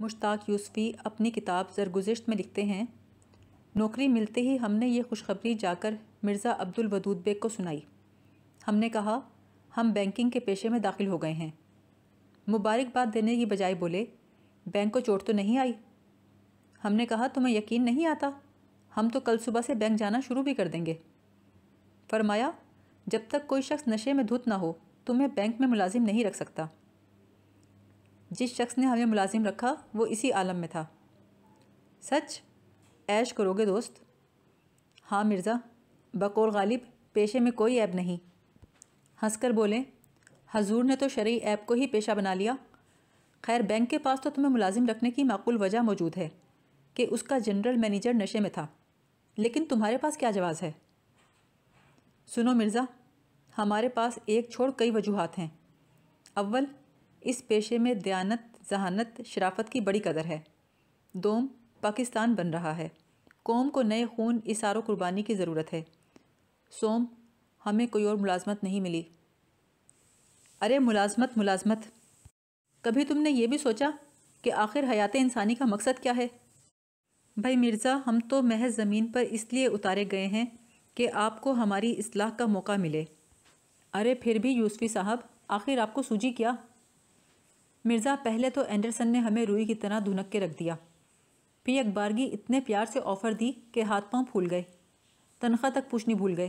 मुश्ताक यूसफ़ी अपनी किताब जरगुजश्त में लिखते हैं नौकरी मिलते ही हमने ये खुशखबरी जाकर मिर्ज़ा अब्दुल वदूद बेग को सुनाई हमने कहा हम बैंकिंग के पेशे में दाखिल हो गए हैं मुबारकबाद देने की बजाय बोले बैंक को चोट तो नहीं आई हमने कहा तुम्हें यकीन नहीं आता हम तो कल सुबह से बैंक जाना शुरू भी कर देंगे फरमाया जब तक कोई शख्स नशे में धुत ना हो तुम्हें बैंक में मुलाजिम नहीं रख सकता जिस शख्स ने हमें मुलाजिम रखा वो इसी आलम में था सच ऐश करोगे दोस्त हाँ मिर्ज़ा बकौर गालिब पेशे में कोई ऐब नहीं हंसकर बोले हजूर ने तो शरी ऐब को ही पेशा बना लिया खैर बैंक के पास तो तुम्हें मुलाजिम रखने की माकूल वजह मौजूद है कि उसका जनरल मैनेजर नशे में था लेकिन तुम्हारे पास क्या जवाब है सुनो मिर्ज़ा हमारे पास एक छोड़ कई वजूहत हैं अव्वल इस पेशे में दयानत जहानत शराफत की बड़ी कदर है दोम पाकिस्तान बन रहा है कौम को नए खून इशारों कुर्बानी की ज़रूरत है सोम हमें कोई और मुलाजमत नहीं मिली अरे मुलाजमत मुलाजमत कभी तुमने ये भी सोचा कि आखिर हयात इंसानी का मकसद क्या है भाई मिर्ज़ा हम तो महज ज़मीन पर इसलिए उतारे गए हैं कि आपको हमारी असलाह का मौका मिले अरे फिर भी यूसफ़ी साहब आखिर आपको सूझी क्या मिर्ज़ा पहले तो एंडरसन ने हमें रुई की तरह धुनक के रख दिया फिर अखबारगी इतने प्यार से ऑफ़र दी कि हाथ पांव फूल गए तनख्वाह तक पूछनी भूल गए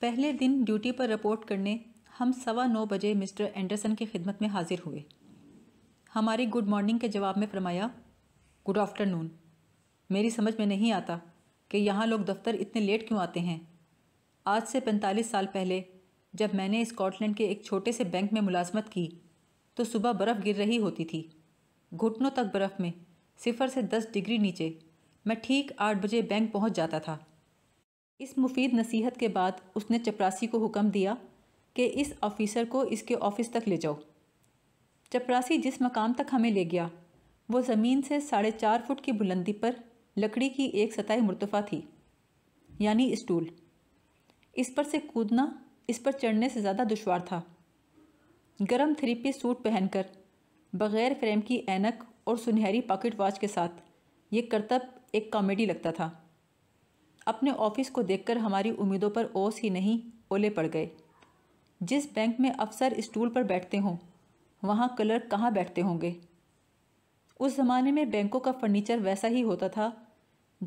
पहले दिन ड्यूटी पर रिपोर्ट करने हम सवा नौ बजे मिस्टर एंडरसन की खिदमत में हाजिर हुए हमारी गुड मॉर्निंग के जवाब में फरमाया गुड आफ्टरनून मेरी समझ में नहीं आता कि यहाँ लोग दफ्तर इतने लेट क्यों आते हैं आज से पैंतालीस साल पहले जब मैंने स्कॉटलैंड के एक छोटे से बैंक में मुलाजमत की तो सुबह बर्फ़ गिर रही होती थी घुटनों तक बर्फ़ में सिफर से दस डिग्री नीचे मैं ठीक आठ बजे बैंक पहुंच जाता था इस मुफीद नसीहत के बाद उसने चपरासी को हुक्म दिया कि इस ऑफिसर को इसके ऑफिस तक ले जाओ चपरासी जिस मकाम तक हमें ले गया वो ज़मीन से साढ़े चार फुट की बुलंदी पर लकड़ी की एक सतह मुर्तफ़ा थी यानी स्टूल इस पर से कूदना इस पर चढ़ने से ज़्यादा दुशवार था गरम थ्री पीस सूट पहनकर बग़ैर फ्रेम की एनक और सुनहरी पॉकेट वॉच के साथ ये करतब एक कॉमेडी लगता था अपने ऑफिस को देखकर हमारी उम्मीदों पर ओस ही नहीं ओले पड़ गए जिस बैंक में अफसर स्टूल पर बैठते हों वहाँ कलर कहाँ बैठते होंगे उस ज़माने में बैंकों का फर्नीचर वैसा ही होता था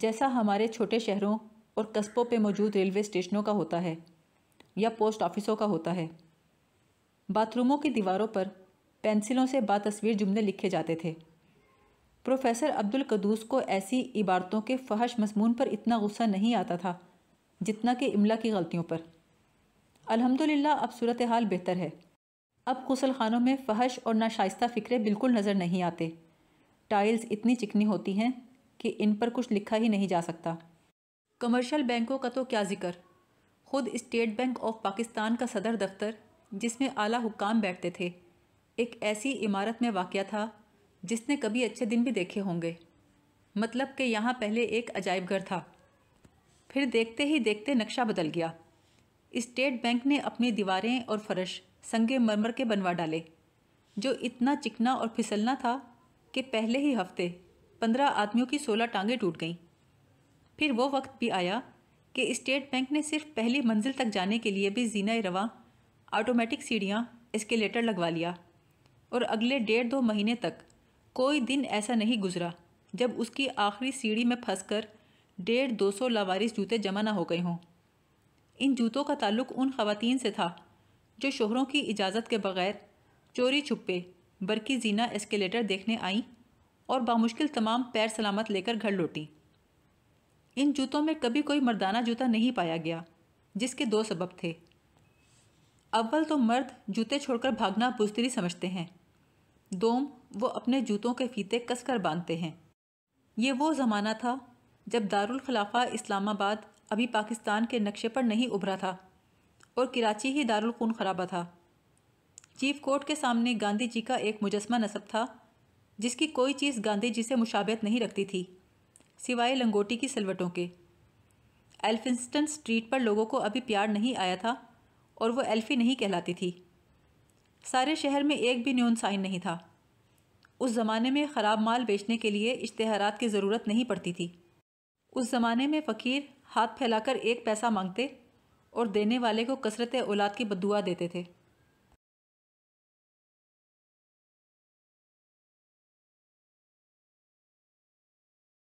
जैसा हमारे छोटे शहरों और कस्बों पे मौजूद रेलवे स्टेशनों का होता है या पोस्ट ऑफिसों का होता है बाथरूमों की दीवारों पर पेंसिलों से बातस्वीर जुमले लिखे जाते थे प्रोफेसर अब्दुल कदूस को ऐसी इबारतों के फहश मजमून पर इतना गुस्सा नहीं आता था जितना कि इमला की गलतियों पर अल्हम्दुलिल्लाह अब सूरत हाल बेहतर है अब गसल खानों में फहश और नाशाइस्ता फ़िक्रे बिल्कुल नज़र नहीं आते टाइल्स इतनी चिकनी होती हैं कि इन पर कुछ लिखा ही नहीं जा सकता कमर्शल बैंकों का तो क्या जिक्र खुद स्टेट बैंक ऑफ पाकिस्तान का सदर दफ्तर जिसमें आला हुकाम बैठते थे एक ऐसी इमारत में वाक़ था जिसने कभी अच्छे दिन भी देखे होंगे मतलब कि यहाँ पहले एक अजायब घर था फिर देखते ही देखते नक्शा बदल गया स्टेट बैंक ने अपनी दीवारें और फर्श संगे मरमर के बनवा डाले जो इतना चिकना और फिसलना था कि पहले ही हफ्ते पंद्रह आदमियों की सोलह टांगें टूट गईं फिर वो वक्त भी आया कि स्टेट बैंक ने सिर्फ पहली मंजिल तक जाने के लिए भी जीना रवा ऑटोमेटिक सीढ़ियाँ एस्केलेटर लगवा लिया और अगले डेढ़ दो महीने तक कोई दिन ऐसा नहीं गुजरा जब उसकी आखिरी सीढ़ी में फंस कर डेढ़ दो सौ लावारिस जूते जमा ना हो गए हों इन जूतों का ताल्लुक उन खातन से था जो शोहरों की इजाज़त के बग़ैर चोरी छुपे बरकी जीना एस्केलेटर देखने आईं और बामुश्किल तमाम पैर सलामत लेकर घर लौटीं इन जूतों में कभी कोई मर्दाना जूता नहीं पाया गया जिसके दो सबब थे अव्वल तो मर्द जूते छोड़कर भागना बुजदरी समझते हैं दोम वो अपने जूतों के फीते कसकर बांधते हैं ये वो ज़माना था जब दारुल खलाफा इस्लामाबाद अभी पाकिस्तान के नक्शे पर नहीं उभरा था और कराची ही दारुल खून खराबा था चीफ कोर्ट के सामने गांधी जी का एक मुजस्मा नसब था जिसकी कोई चीज़ गांधी जी से मुशाबत नहीं रखती थी सिवाय लंगोटी की सिलवटों के एल्फिंस्टन स्ट्रीट पर लोगों को अभी प्यार नहीं आया था और वो एल्फ़ी नहीं कहलाती थी सारे शहर में एक भी न्यून साइन नहीं था उस ज़माने में ख़राब माल बेचने के लिए इश्तहारात की ज़रूरत नहीं पड़ती थी उस ज़माने में फ़कीर हाथ फैलाकर एक पैसा मांगते और देने वाले को कसरत औलाद की बदुआ देते थे